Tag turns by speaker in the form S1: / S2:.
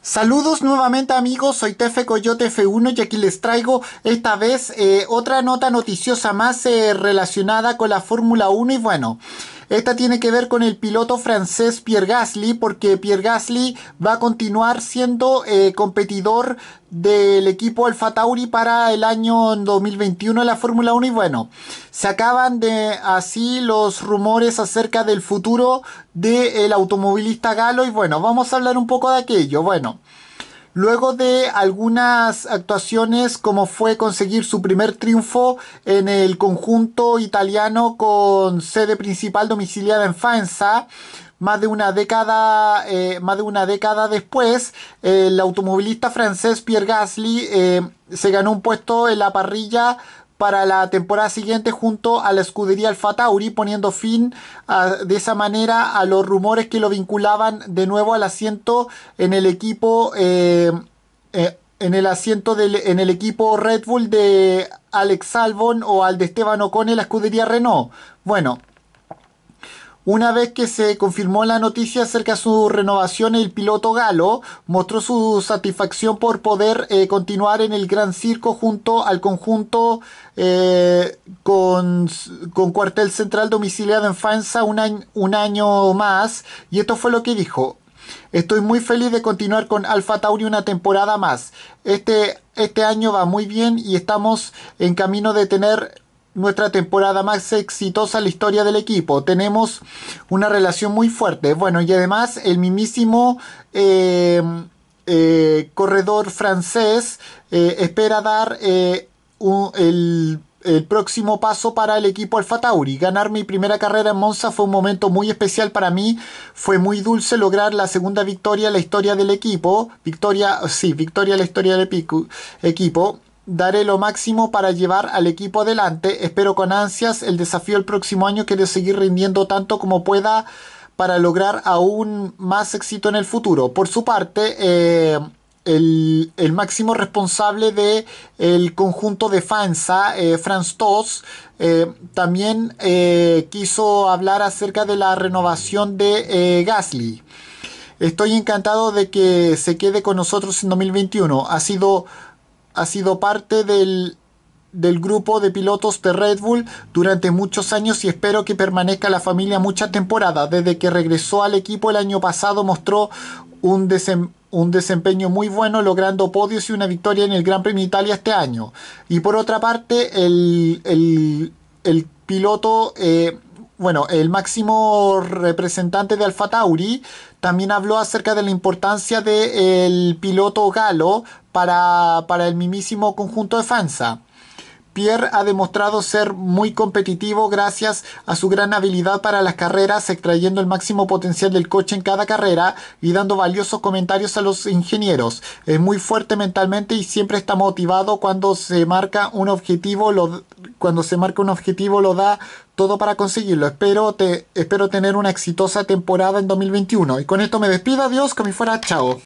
S1: Saludos nuevamente amigos, soy Tefe Coyote F1 y aquí les traigo esta vez eh, otra nota noticiosa más eh, relacionada con la Fórmula 1 y bueno, esta tiene que ver con el piloto francés Pierre Gasly, porque Pierre Gasly va a continuar siendo eh, competidor del equipo Alfa Tauri para el año 2021 en la Fórmula 1 y bueno, se acaban de así los rumores acerca del futuro del automovilista galo y bueno, vamos a hablar un poco de aquello. Bueno, Luego de algunas actuaciones como fue conseguir su primer triunfo en el conjunto italiano con sede principal domiciliada en Faenza, más de una década, eh, más de una década después, el automovilista francés Pierre Gasly eh, se ganó un puesto en la parrilla para la temporada siguiente junto a la escudería Alfa Tauri, poniendo fin de esa manera a los rumores que lo vinculaban de nuevo al asiento en el equipo. Eh, eh, en el asiento en el equipo Red Bull de Alex Albon o al de Esteban Ocon en la escudería Renault. Bueno, una vez que se confirmó la noticia acerca de su renovación, el piloto galo mostró su satisfacción por poder eh, continuar en el Gran Circo junto al conjunto eh, con, cuartel central domiciliado en Fanza un año, un año más. Y esto fue lo que dijo. Estoy muy feliz de continuar con Alfa Tauri una temporada más. Este, este año va muy bien y estamos en camino de tener nuestra temporada más exitosa en la historia del equipo. Tenemos una relación muy fuerte. Bueno, y además el mismísimo eh, eh, corredor francés eh, espera dar el, el, próximo paso para el equipo Alfa Tauri. Ganar mi primera carrera en Monza fue un momento muy especial para mí. Fue muy dulce lograr la segunda victoria en la historia del equipo. Victoria, sí, victoria en la historia del equipo. Daré lo máximo para llevar al equipo adelante. Espero con ansias el desafío el próximo año. Quiero seguir rindiendo tanto como pueda para lograr aún más éxito en el futuro. Por su parte, eh, el, máximo responsable de el conjunto de Fansa, eh, Franz Toss, eh, también quiso hablar acerca de la renovación de Gasly. Estoy encantado de que se quede con nosotros en 2021. Ha sido ha sido parte del, grupo de pilotos de Red Bull durante muchos años y espero que permanezca la familia muchas temporadas. Desde que regresó al equipo el año pasado mostró un, un desempeño muy bueno logrando podios y una victoria en el Gran Premio Italia este año. Y por otra parte, el, piloto... Eh, bueno, el máximo representante de Alfa Tauri también habló acerca de la importancia del piloto galo para, para el mismísimo conjunto de Fansa. Pierre ha demostrado ser muy competitivo gracias a su gran habilidad para las carreras, extrayendo el máximo potencial del coche en cada carrera y dando valiosos comentarios a los ingenieros. Es muy fuerte mentalmente y siempre está motivado cuando se marca un objetivo, lo, cuando se marca un objetivo lo da todo para conseguirlo. Espero, espero tener una exitosa temporada en 2021. Y con esto me despido, adiós, que me fuera, chao.